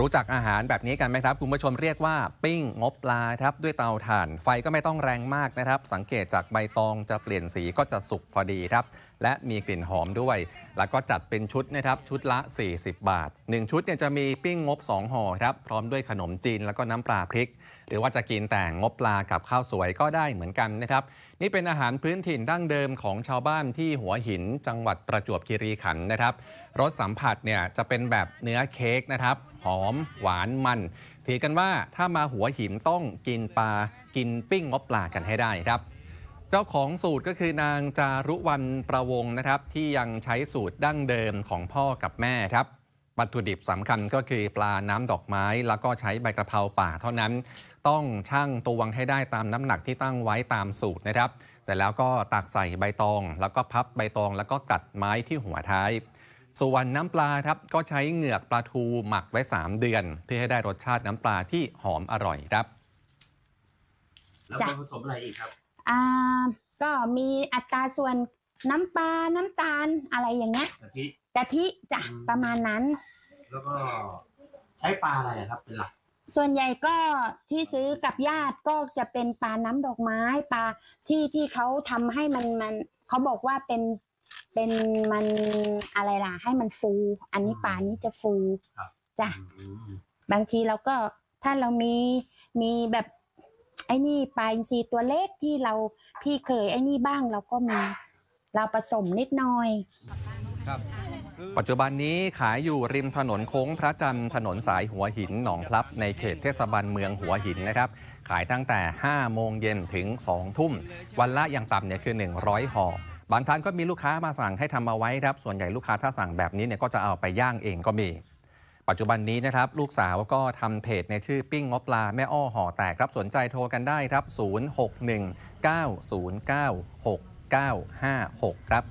รู้จักอาหารแบบนี้กันไหมครับ คุณผู้ชมเรียกว่าปิ้งงบปลาครับ ด้วยเตาถ่านไฟก็ไม่ต้องแรงมากนะครับ สังเกตจากใบตองจะเปลี่ยนสีก็จะสุกพอดีครับ และมีกลิ่นหอมด้วย แล้วก็จัดเป็นชุดนะครับชุดละ 40 บาท 1 ชุดเนี่ยจะมีปิ้งงบ 2ห่อครับ พร้อมด้วยขนมจีนแล้วก็น้ำปลาพริก หรือว่าจะกินแต่งงบปลากับข้าวสวยก็ได้เหมือนกันนะครับ นี่เป็นอาหารพื้นถิ่นดั้งเดิมของชาวบ้านที่หัวหิน จังหวัดประจวบคีรีขันธ์นะครับรสสัมผัสเนี่ยจะเป็นแบบเนื้อเค้กนะครับหอมหวานมันถือกันว่าถ้ามาหัวหินต้องกินปลากินปิ้งงบปลากันให้ได้ครับ เจ้าของสูตรก็คือนาง จารุวรรณประวงนะครับ ที่ยังใช้สูตรดั้งเดิมของพ่อกับแม่ครับวัตถุดิบสำคัญก็คือปลาน้ำดอกไม้แล้วก็ใช้ใบกระเพราป่าเท่านั้น ต้องช่างตวงให้ได้ตามน้ำหนักที่ตั้งไว้ตามสูตรนะครับ เสร็จแล้วก็ตักใส่ใบตอง แล้วก็พับใบตองแล้วก็กัดไม้ที่หัวท้ายส่วนน้ำปลาครับก็ใช้เหงือกปลาทูหมักไว้3เดือนเพื่อให้ได้รสชาติน้ำปลาที่หอมอร่อยครับแล้วผสมอะไรอีกครับอ่าก็มีอัตราส่วนน้ำปลาน้ำตาลอะไรอย่างเงี้ยกะทิกะทิจ้ะประมาณนั้น แล้วก็ใช้ปลาอะไรครับเป็นหลักส่วนใหญ่ก็ที่ซื้อกับญาติก็จะเป็นปลาน้ำดอกไม้ปลาที่ที่เขาทำให้มันมันเขาบอกว่าเป็นเป็นมันอะไรล่ะให้มันฟู อันนี้ป่านี้จะฟูจ้ะ บางทีเราก็ถ้าเรามี มีแบบไอ้นี่ ปลาอินทรีย์ตัวเล็กที่เราพี่เคยไอ้นี่บ้างเราก็มีเราผสมนิดหน่อยครับปัจจุบันนี้ขายอยู่ริมถนนโค้ง พระจันทร์ถนนสายหัวหินหนองพลับ ในเขตเทศบาลเมืองหัวหินนะครับ ขายตั้งแต่5โมงเย็นถึง2ทุ่ม วันละอย่างต่ำเนี่ยคือ100ห่อบางครั้งก็มีลูกค้ามาสั่งให้ทำมาไว้ครับ ส่วนใหญ่ลูกค้าถ้าสั่งแบบนี้เนี่ยก็จะเอาไปย่างเองก็มี ปัจจุบันนี้นะครับ ลูกสาวก็ทำเพจในชื่อปิ้งงบปลาแม่อ้อห่อแตกครับสนใจโทรกันได้ครับ 0 6 1 9 0 9 6 9 5 6 ครับ